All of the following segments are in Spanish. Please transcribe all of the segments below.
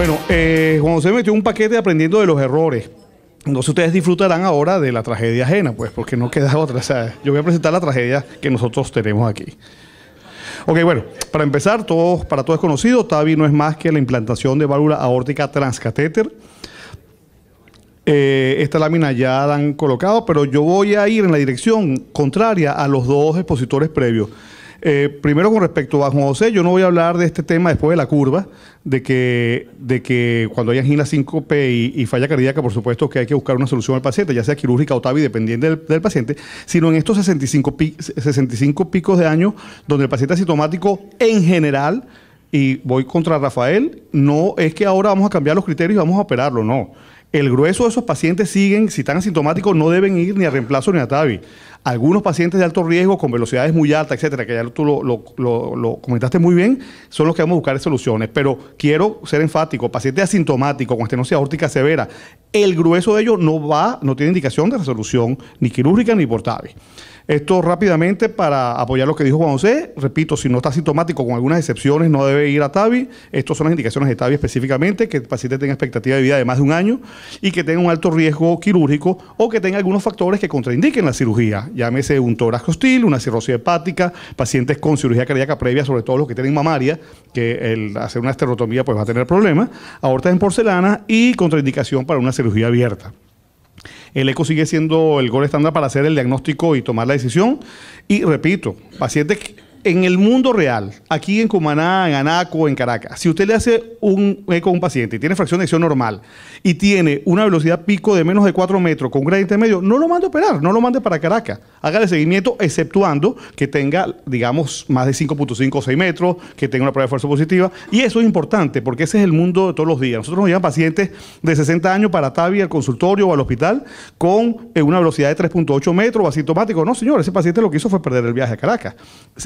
Bueno, eh, Juan José metió un paquete aprendiendo de los errores. no Entonces ustedes disfrutarán ahora de la tragedia ajena, pues, porque no queda otra. O sea, yo voy a presentar la tragedia que nosotros tenemos aquí. Ok, bueno, para empezar, todos, para todos conocidos, TAVI no es más que la implantación de válvula aórtica transcatéter. Eh, esta lámina ya la han colocado, pero yo voy a ir en la dirección contraria a los dos expositores previos. Eh, primero con respecto a Juan José, yo no voy a hablar de este tema después de la curva, de que, de que cuando hay angina síncope y, y falla cardíaca, por supuesto que hay que buscar una solución al paciente, ya sea quirúrgica o TAVI, dependiendo del, paciente, sino en estos 65, 65 picos de años donde el paciente asintomático en general, y voy contra Rafael, no es que ahora vamos a cambiar los criterios y vamos a operarlo, no. El grueso de esos pacientes siguen, si están asintomáticos, no deben ir ni a reemplazo ni a TAVI. Algunos pacientes de alto riesgo, con velocidades muy altas, etcétera, que ya tú lo, comentaste muy bien, son los que vamos a buscar soluciones. Pero quiero ser enfático: ...paciente asintomático... con estenosis aórtica severa, el grueso de ellos no va, no tiene indicación de resolución ni quirúrgica ni TAVI. Esto rápidamente para apoyar lo que dijo Juan José. Repito, si no está asintomático... con algunas excepciones, no debe ir a TAVI. ...estos son las indicaciones de TAVI específicamente, que el paciente tenga expectativa de vida de más de un año y que tenga un alto riesgo quirúrgico o que tenga algunos factores que contraindiquen la cirugía llámese un tórax hostil, una cirrosis hepática, pacientes con cirugía cardíaca previa, sobre todo los que tienen mamaria, que el hacer una esterotomía pues va a tener problemas, aortas en porcelana y contraindicación para una cirugía abierta. El eco sigue siendo el gol estándar para hacer el diagnóstico y tomar la decisión. Y repito, pacientes en el mundo real, aquí en Cumaná, en Anaco, en Caracas, si usted le hace un eco a un paciente y tiene fracción de acción normal y tiene una velocidad pico de menos de 4 metros con un gradiente medio, no lo mande a operar, no lo mande para Caracas. Hágale seguimiento, exceptuando que tenga, digamos, más de 5.5 o 6 metros, que tenga una prueba de fuerza positiva. Y eso es importante porque ese es el mundo de todos los días. Nosotros nos llevan pacientes de 60 años para TAVI al consultorio o al hospital con eh, una velocidad de 3.8 metros o asintomático. No, señor, ese paciente lo que hizo fue perder el viaje a Caracas.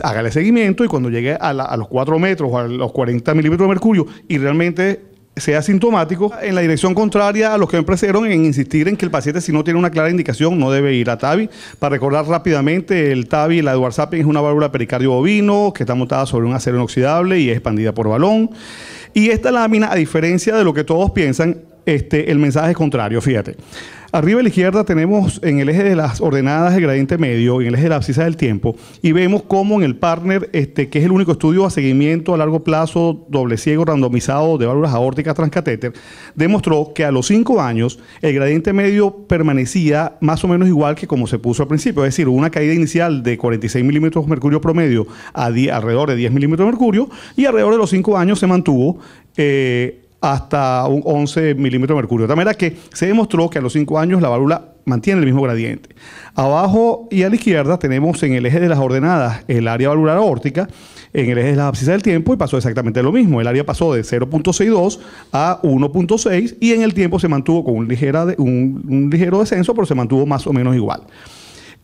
Hágale de seguimiento y cuando llegue a, los 4 metros o a los 40 milímetros de mercurio y realmente sea sintomático en la dirección contraria a los que me precedieron en insistir en que el paciente si no tiene una clara indicación no debe ir a TAVI. Para recordar rápidamente, el TAVI, la Edward Sapien es una válvula pericardio bovino que está montada sobre un acero inoxidable y es expandida por balón. Y esta lámina, a diferencia de lo que todos piensan, este, el mensaje es contrario, fíjate. Arriba a la izquierda tenemos en el eje de las ordenadas el gradiente medio, en el eje de la abscisa del tiempo, y vemos cómo en el partner, este, que es el único estudio a seguimiento a largo plazo, doble ciego, randomizado de válvulas aórticas transcatéter, demostró que a los cinco años el gradiente medio permanecía más o menos igual que como se puso al principio, es decir, una caída inicial de 46 milímetros mercurio promedio a alrededor de 10 milímetros mercurio, y alrededor de los cinco años se mantuvo. Eh, hasta un 11 milímetros de mercurio. De tal manera que se demostró que a los 5 años la válvula mantiene el mismo gradiente. Abajo y a la izquierda tenemos en el eje de las ordenadas el área valvular aórtica, en el eje de la abscisas del tiempo y pasó exactamente lo mismo. El área pasó de 0.62 a 1.6 y en el tiempo se mantuvo con un, ligera un, ligero descenso, pero se mantuvo más o menos igual.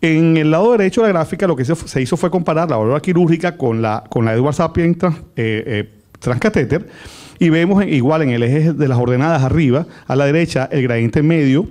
En el lado derecho de la gráfica lo que se, hizo fue comparar la válvula quirúrgica con la, con la Edward Sapien eh, eh, transcatéter y vemos igual en el eje de las ordenadas arriba, a la derecha, el gradiente medio,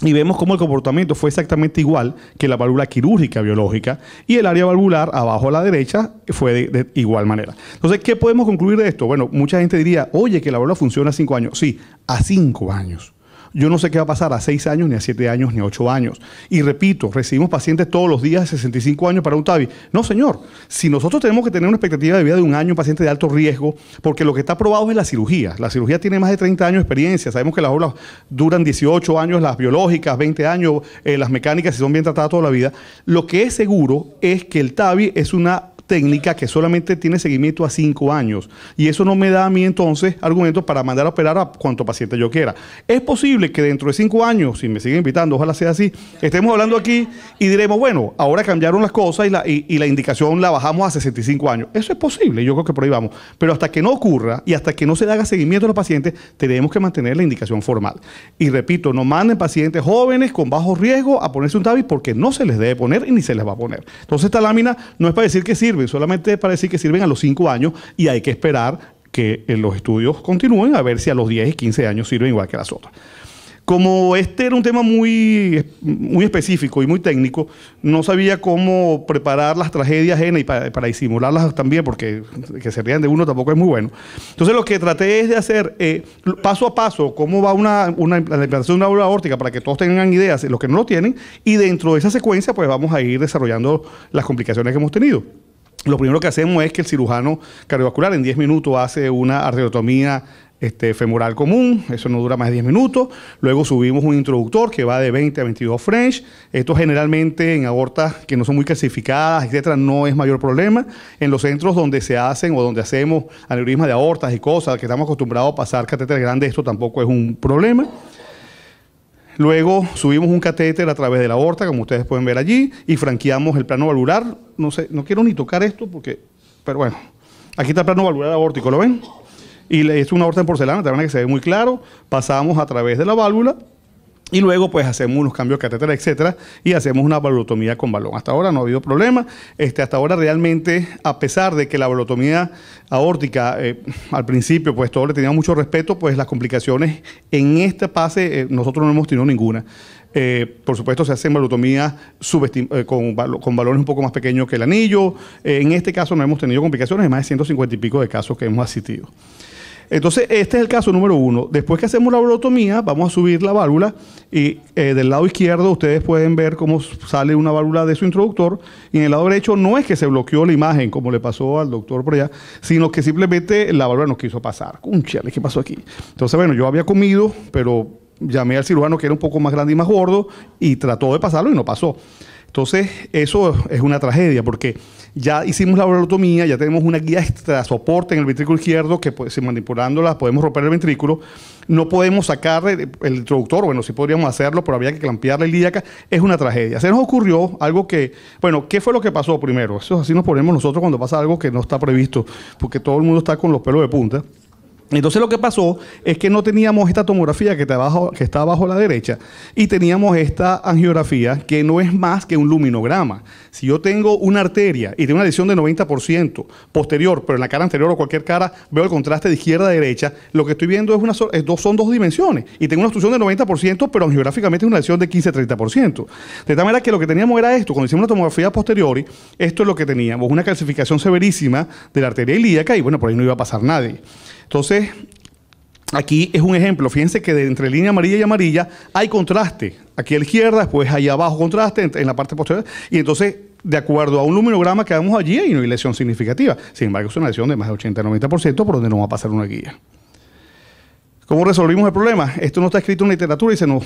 y vemos cómo el comportamiento fue exactamente igual que la válvula quirúrgica biológica y el área valvular abajo a la derecha fue de, igual manera. Entonces, ¿qué podemos concluir de esto? Bueno, mucha gente diría, oye, que la válvula funciona a cinco años. Sí, a cinco años. Yo no sé qué va a pasar a 6 años, ni a 7 años, ni a 8 años. Y repito, recibimos pacientes todos los días de 65 años para un TAVI. No, señor, si nosotros tenemos que tener una expectativa de vida de un año, un paciente de alto riesgo, porque lo que está probado es la cirugía. La cirugía tiene más de 30 años de experiencia. Sabemos que las obras duran 18 años, las biológicas, 20 años, eh, las mecánicas, si son bien tratadas toda la vida. Lo que es seguro es que el TAVI es una técnica que solamente tiene seguimiento a cinco años. Y eso no me da a mí entonces argumentos para mandar a operar a cuanto paciente yo quiera. Es posible que dentro de cinco años, si me siguen invitando, ojalá sea así, estemos hablando aquí y diremos, bueno, ahora cambiaron las cosas y la, y, la indicación la bajamos a 65 años. Eso es posible, yo creo que por Pero hasta que no ocurra y hasta que no se haga seguimiento a los pacientes, tenemos que mantener la indicación formal. Y repito, no manden pacientes jóvenes con bajo riesgo a ponerse un TAVI porque no se les debe poner y ni se les va a poner. Entonces esta lámina no es para decir que sirve solamente para decir que sirven a los 5 años y hay que esperar que eh, los estudios continúen a ver si a los 10 y 15 años sirven igual que las otras. Como este era un tema muy, muy específico y muy técnico, no sabía cómo preparar las tragedias N y para, disimularlas también, porque que se rían de uno tampoco es muy bueno. Entonces lo que traté es de hacer eh, paso a paso cómo va una, la implantación de una válvula órtica para que todos tengan ideas, los que no lo tienen, y dentro de esa secuencia pues vamos a ir desarrollando las complicaciones que hemos tenido lo primero que hacemos es que el cirujano cardiovascular en 10 minutos hace una arteriotomía este, femoral común, eso no dura más de 10 minutos. Luego subimos un introductor que va de 20 a 22 French. Esto generalmente en aortas que no son muy calcificadas, etcétera, no es mayor problema. En los centros donde se hacen o donde hacemos aneurismas de aortas y cosas que estamos acostumbrados a pasar catéteres grandes, esto tampoco es un problema. Luego subimos un catéter a través de la aorta, como ustedes pueden ver allí, y franqueamos el plano valvular. No sé, no quiero ni tocar esto porque, pero bueno, aquí está el plano valvular aórtico, ¿lo ven? Y es una aorta en porcelana, también que se ve muy claro. Pasamos a través de la válvula y luego pues hacemos unos cambios de catéter, etcétera, y hacemos una balotomía con balón. Hasta ahora no ha habido problema. Este, hasta ahora realmente, a pesar de que la balotomía aórtica eh, al principio pues todos le teníamos mucho respeto, pues las complicaciones en esta fase eh, nosotros no hemos tenido ninguna. Eh, por supuesto, se hacen balotomía con, balones un poco más pequeños que el anillo. en este caso no hemos tenido complicaciones, en más de 150 y pico de casos que hemos asistido. Entonces, este es el caso número uno. Después que hacemos la urotomía, vamos a subir la válvula y eh, del lado izquierdo ustedes pueden ver cómo sale una válvula de su introductor y en el lado derecho no es que se bloqueó la imagen como le pasó al doctor por allá, sino que simplemente la válvula nos quiso pasar. Cunchale, ¿qué pasó aquí? Entonces, bueno, yo había comido, pero llamé al cirujano que era un poco más grande y más gordo y trató de pasarlo y no pasó. Entonces, eso es una tragedia porque ya hicimos la orotomía, ya tenemos una guía extra soporte en el ventrículo izquierdo que pues, manipulándola podemos romper el ventrículo. No podemos sacar el, introductor, bueno, sí podríamos hacerlo, pero había que clampear la ilíaca. Es una tragedia. Se nos ocurrió algo que, bueno, ¿qué fue lo que pasó primero? Eso así nos ponemos nosotros cuando pasa algo que no está previsto, porque todo el mundo está con los pelos de punta. Entonces lo que pasó es que no teníamos esta tomografía que está, abajo, a la derecha y teníamos esta angiografía que no es más que un luminograma. Si yo tengo una arteria y tengo una lesión de 90% posterior, pero en la cara anterior o cualquier cara veo el contraste de izquierda a derecha, lo que estoy viendo es una dos, son dos dimensiones y tengo una obstrucción de 90%, pero angiográficamente es una lesión de 15-30%. De tal manera que lo que teníamos era esto, cuando hicimos una tomografía posterior, esto es lo que teníamos, una calcificación severísima de la arteria ilíaca y bueno, por ahí no iba a pasar nadie. Entonces, aquí es un ejemplo. Fíjense que entre línea amarilla y amarilla hay contraste. Aquí a la izquierda, después ahí abajo contraste, en la parte posterior. Y entonces, de acuerdo a un luminograma que y allí, hay lesión significativa. Sin embargo, es una lesión de más de 80-90% por donde no va a pasar una guía. ¿Cómo resolvimos el problema? Esto no está escrito en literatura y se nos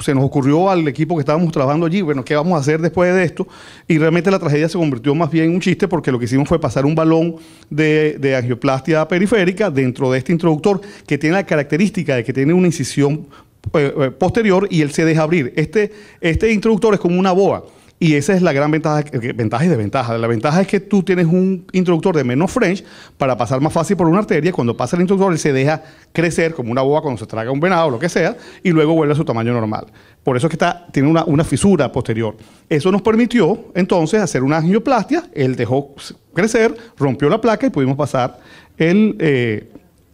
se nos ocurrió al equipo que estábamos trabajando allí, bueno, ¿qué vamos a hacer después de esto? Y realmente la tragedia se convirtió más bien en un chiste porque lo que hicimos fue pasar un balón de, angioplastia periférica dentro de este introductor que tiene la característica de que tiene una incisión eh, eh, posterior y él se deja abrir. Este, este introductor es como una boa y esa es la gran ventaja, eh, ventaja y desventaja. La ventaja es que tú tienes un introductor de menos French para pasar más fácil por una arteria. Cuando pasa el introductor, él se deja crecer como una boba cuando se traga un venado o lo que sea, y luego vuelve a su tamaño normal. Por eso es que está, tiene una, fisura posterior. Eso nos permitió entonces hacer una angioplastia. Él dejó crecer, rompió la placa y pudimos pasar el, eh,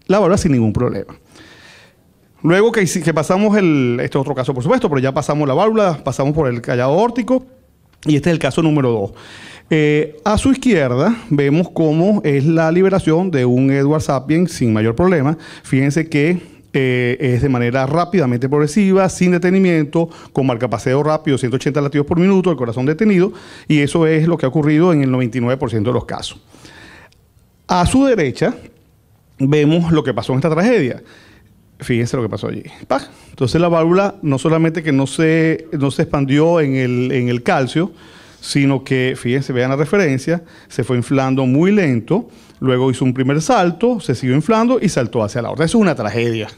la válvula sin ningún problema. Luego que, pasamos el, este es otro caso por supuesto, pero ya pasamos la válvula, pasamos por el callado órtico y este es el caso número 2. Eh, a su izquierda vemos cómo es la liberación de un Edward Sapiens sin mayor problema. Fíjense que eh, es de manera rápidamente progresiva, sin detenimiento, con marcapaseo rápido, 180 latidos por minuto, el corazón detenido, y eso es lo que ha ocurrido en el 99% de los casos. A su derecha vemos lo que pasó en esta tragedia. Fíjense lo que pasó allí. Entonces la válvula no solamente que no se, se expandió en el, calcio, sino que, fíjense, vean la referencia, se fue inflando muy lento, luego hizo un primer salto, se siguió inflando y saltó hacia la otra Eso es una tragedia.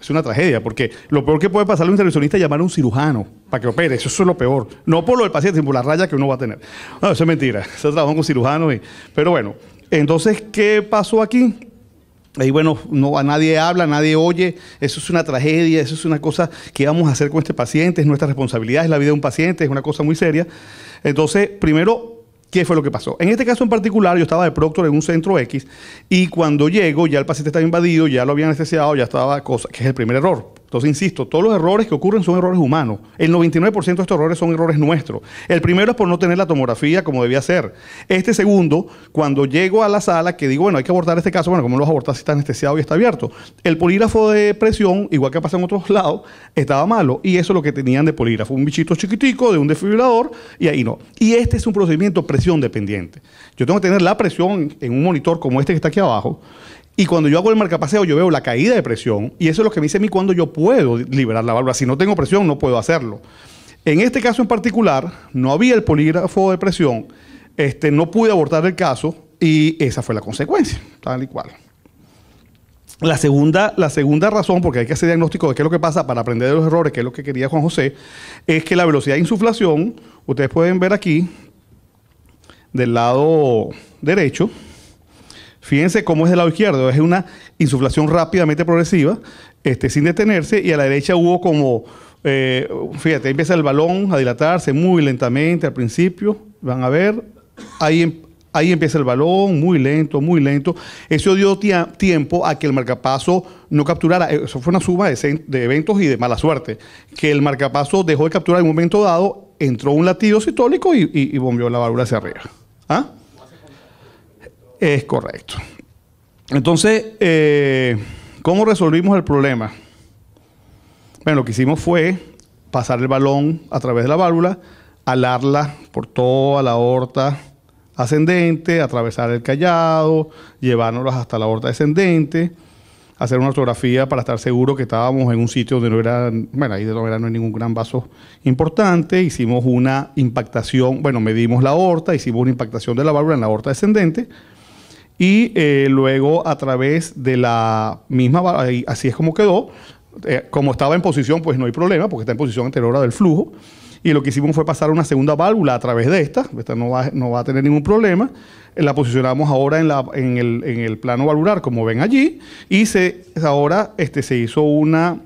Es una tragedia, porque lo peor que puede pasar a un intervencionista es llamar a un cirujano para que opere. Eso es lo peor. No por lo del paciente, sino por la raya que uno va a tener. eso es mentira. Se trabaja con cirujanos. Y... Pero bueno, entonces, ¿qué pasó aquí? Y bueno, no, a nadie habla, nadie oye. Eso es una tragedia, eso es una cosa que vamos a hacer con este paciente, es nuestra responsabilidad, es la vida de un paciente, es una cosa muy seria. Entonces, primero, ¿Qué fue lo que pasó? En este caso en particular, yo estaba de proctor en un centro X y cuando llego, ya el paciente estaba invadido, ya lo habían necesitado ya estaba cosa, que es el primer error. Entonces, insisto, todos los errores que ocurren son errores humanos. El 99% de estos errores son errores nuestros. El primero es por no tener la tomografía como debía ser. Este segundo, cuando llego a la sala, que digo, bueno, hay que abortar este caso, bueno, ¿cómo lo vas a abortar si está anestesiado y está abierto? El polígrafo de presión, igual que pasa en otros lados, estaba malo. Y eso es lo que tenían de polígrafo. Un bichito chiquitico de un desfibrilador y ahí no. Y este es un procedimiento presión dependiente. Yo tengo que tener la presión en un monitor como este que está aquí abajo y cuando yo hago el marcapaseo, yo veo la caída de presión. Y eso es lo que me dice a mí cuando yo puedo liberar la válvula. Si no tengo presión, no puedo hacerlo. En este caso en particular, no había el polígrafo de presión. Este, no pude abortar el caso y esa fue la consecuencia, tal y cual. La segunda, la segunda razón, porque hay que hacer diagnóstico de qué es lo que pasa para aprender de los errores, que es lo que quería Juan José, es que la velocidad de insuflación, ustedes pueden ver aquí, del lado derecho, Fíjense cómo es el lado izquierdo, es una insuflación rápidamente progresiva, este, sin detenerse, y a la derecha hubo como, eh, fíjate, empieza el balón a dilatarse muy lentamente al principio, van a ver, ahí, em, ahí empieza el balón, muy lento, muy lento. Eso dio tiempo a que el marcapaso no capturara, eh, eso fue una suma de, eventos y de mala suerte, que el marcapaso dejó de capturar en un momento dado, entró un latido citólico y, y bombeó la válvula hacia arriba. ¿Ah? Es correcto. Entonces, eh, ¿cómo resolvimos el problema? Bueno, lo que hicimos fue pasar el balón a través de la válvula, alarla por toda la aorta ascendente, atravesar el callado, llevárnosla hasta la aorta descendente, hacer una ortografía para estar seguro que estábamos en un sitio donde no era, bueno, ahí no era no hay ningún gran vaso importante, hicimos una impactación, bueno, medimos la aorta, hicimos una impactación de la válvula en la aorta descendente, y eh, luego a través de la misma, así es como quedó, eh, como estaba en posición, pues no hay problema, porque está en posición anterior a del flujo. Y lo que hicimos fue pasar una segunda válvula a través de esta, esta no va, no va a tener ningún problema. Eh, la posicionamos ahora en, la, en, el, en el, plano valvular, como ven allí, y se, ahora este, se hizo una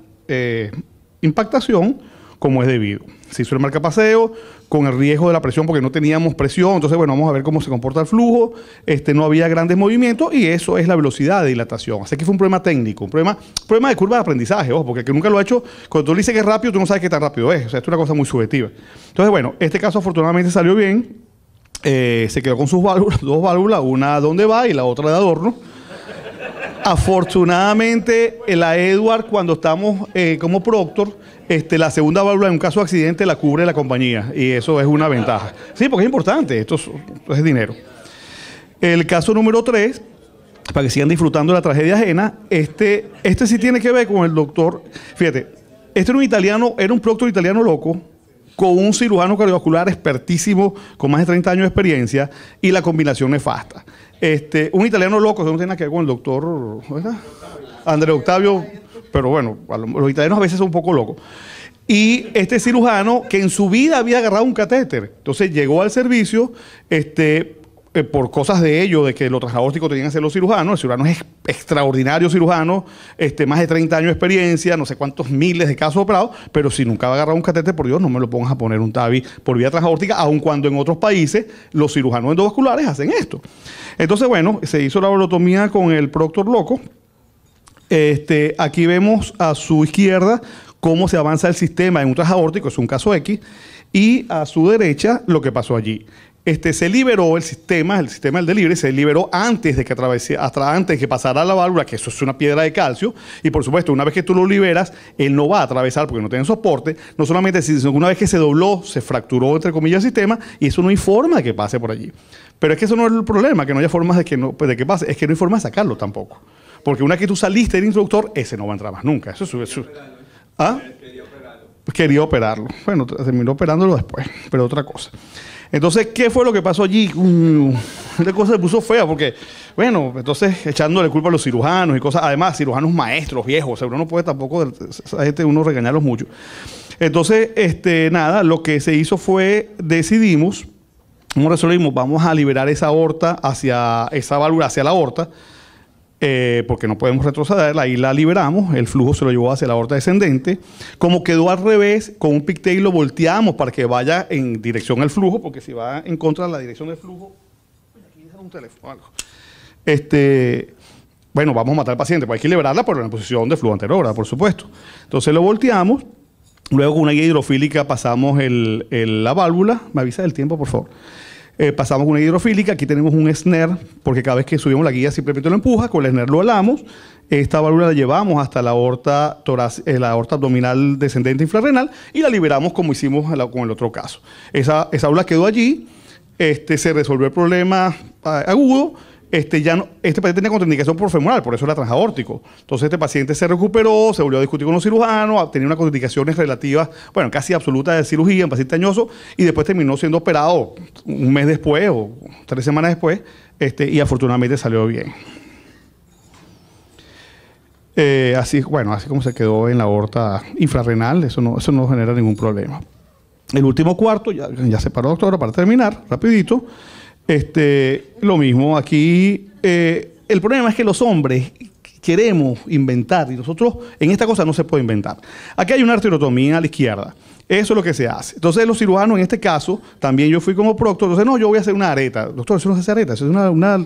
impactación como es debido. Se hizo el marcapaseo, con el riesgo de la presión porque no teníamos presión. Entonces, bueno, vamos a ver cómo se comporta el flujo. Este, no había grandes movimientos y eso es la velocidad de dilatación. Así que fue un problema técnico, un problema, problema de curva de aprendizaje, ojo, porque el que nunca lo ha hecho, cuando tú le dices que es rápido, tú no sabes qué tan rápido es. O sea, esto es una cosa muy subjetiva. Entonces, bueno, este caso afortunadamente salió bien. Eh, se quedó con sus válvulas, dos válvulas, una donde va y la otra de adorno. Afortunadamente, eh, la Edward, cuando estamos eh, como proctor, este, la segunda válvula en un caso de accidente la cubre la compañía y eso es una ventaja. Sí, porque es importante, esto es, dinero. El caso número tres, para que sigan disfrutando de la tragedia ajena, este, este sí tiene que ver con el doctor, fíjate, este un italiano, era un proctor italiano loco, con un cirujano cardiovascular expertísimo, con más de 30 años de experiencia, y la combinación nefasta. Este, un italiano loco, eso no tiene que ver con el doctor André Octavio, pero bueno, los italianos a veces son un poco locos. Y este cirujano que en su vida había agarrado un catéter. Entonces llegó al servicio, este, eh, por cosas de ello, de que los transaórticos tenían que ser los cirujanos, el cirujano es extraordinario cirujano, este, más de 30 años de experiencia, no sé cuántos miles de casos operados, pero si nunca va a agarrar un catete, por Dios, no me lo pongas a poner un tabi por vía transaórtica, aun cuando en otros países los cirujanos endovasculares hacen esto. Entonces, bueno, se hizo la orotomía con el proctor loco. Este, aquí vemos a su izquierda cómo se avanza el sistema en un transaórtico, es un caso X, y a su derecha lo que pasó allí. Este, se liberó el sistema, el sistema del delivery se liberó antes de que atravesara antes que pasara la válvula, que eso es una piedra de calcio, y por supuesto, una vez que tú lo liberas, él no va a atravesar porque no tiene soporte, no solamente sino una vez que se dobló, se fracturó entre comillas el sistema, y eso no hay forma de que pase por allí. Pero es que eso no es el problema, que no haya formas de que no, de que pase, es que no hay forma de sacarlo tampoco. Porque una vez que tú saliste del introductor ese no va a entrar más nunca. Eso es ¿Ah? Quería operarlo. Bueno, terminó operándolo después, pero otra cosa. Entonces, ¿qué fue lo que pasó allí? Mm, una cosa se puso fea porque, bueno, entonces echándole culpa a los cirujanos y cosas, además, cirujanos maestros, viejos, seguro uno no puede tampoco, esa gente, uno regañarlos mucho. Entonces, este, nada, lo que se hizo fue, decidimos, ¿cómo resolvimos? Vamos a liberar esa aorta hacia, esa válvula hacia la aorta eh, porque no podemos retroceder, ahí la liberamos, el flujo se lo llevó hacia la aorta descendente. Como quedó al revés, con un y lo volteamos para que vaya en dirección al flujo, porque si va en contra de la dirección del flujo, pues Este, bueno, vamos a matar al paciente, pues hay que liberarla por la posición de flujo anterior, por supuesto. Entonces lo volteamos, luego con una guía hidrofílica pasamos la válvula, me avisa del tiempo, por favor. Eh, pasamos una hidrofílica, aquí tenemos un SNER, porque cada vez que subimos la guía simplemente la empuja, con el SNER lo alamos, esta válvula la llevamos hasta la aorta, eh, la aorta abdominal descendente infrarrenal y la liberamos como hicimos con el otro caso. Esa, esa válvula quedó allí, este, se resolvió el problema eh, agudo, este, ya no, este paciente tenía contraindicación por femoral, por eso era transaórtico. Entonces este paciente se recuperó, se volvió a discutir con los cirujanos, tenía unas contraindicaciones relativas, bueno, casi absolutas de cirugía, en paciente añoso, y después terminó siendo operado un mes después o tres semanas después, este, y afortunadamente salió bien. Eh, así, bueno, así como se quedó en la aorta infrarrenal, eso no, eso no genera ningún problema. El último cuarto, ya, ya se paró, doctor, para terminar, rapidito. Este, lo mismo, aquí eh, el problema es que los hombres queremos inventar y nosotros en esta cosa no se puede inventar. Aquí hay una arterotomía a la izquierda. Eso es lo que se hace. Entonces los cirujanos en este caso, también yo fui como proctor, entonces no, yo voy a hacer una areta. Doctor, eso no se hace areta, eso es una, una,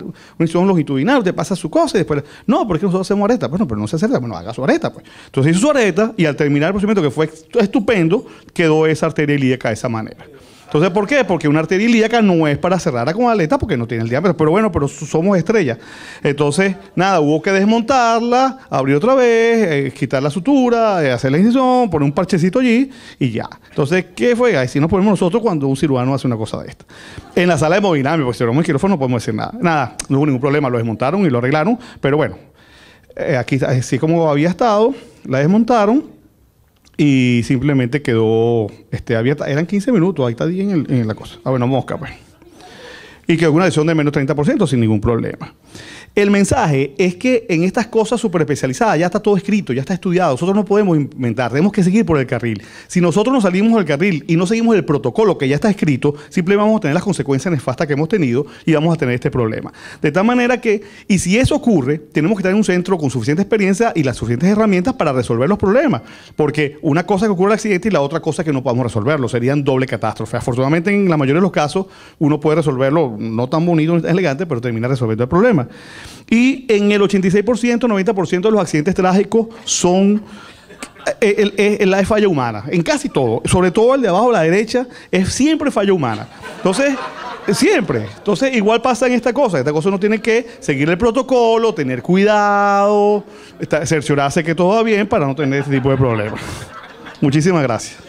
longitudinal, usted pasa su cosa y después, no, porque nosotros hacemos areta? Bueno, pero no se hace areta, bueno, haga su areta. Pues. Entonces hizo su areta y al terminar el procedimiento que fue estupendo, quedó esa arteria ilíaca de esa manera. Entonces, ¿por qué? Porque una arteria ilíaca no es para cerrarla con aleta porque no tiene el diámetro. Pero bueno, pero somos estrellas. Entonces, nada, hubo que desmontarla, abrir otra vez, eh, quitar la sutura, eh, hacer la incisión, poner un parchecito allí y ya. Entonces, ¿qué fue? Ahí sí nos ponemos nosotros cuando un cirujano hace una cosa de esta. En la sala de movilidad, porque si el quirófano no podemos decir nada. Nada, no hubo ningún problema, lo desmontaron y lo arreglaron, pero bueno. Eh, aquí, así como había estado, la desmontaron y simplemente quedó, este, abierta eran 15 minutos, ahí está bien en, la cosa. Ah, bueno, mosca, pues y que alguna decisión de menos 30% sin ningún problema. El mensaje es que en estas cosas súper especializadas ya está todo escrito, ya está estudiado. Nosotros no podemos inventar, tenemos que seguir por el carril. Si nosotros nos salimos del carril y no seguimos el protocolo que ya está escrito, simplemente vamos a tener las consecuencias nefastas que hemos tenido y vamos a tener este problema. De tal manera que, y si eso ocurre, tenemos que estar en un centro con suficiente experiencia y las suficientes herramientas para resolver los problemas. Porque una cosa que ocurre el accidente y la otra cosa que no podamos resolverlo. Serían doble catástrofe. Afortunadamente, en la mayoría de los casos, uno puede resolverlo no tan bonito, no tan elegante, pero termina resolviendo el problema. Y en el 86%, 90% de los accidentes trágicos son eh, la falla humana, en casi todo, sobre todo el de abajo a la derecha, es siempre falla humana. Entonces, siempre. Entonces, igual pasa en esta cosa. Esta cosa uno tiene que seguir el protocolo, tener cuidado, cerciorarse que todo va bien para no tener este tipo de problemas. Muchísimas gracias.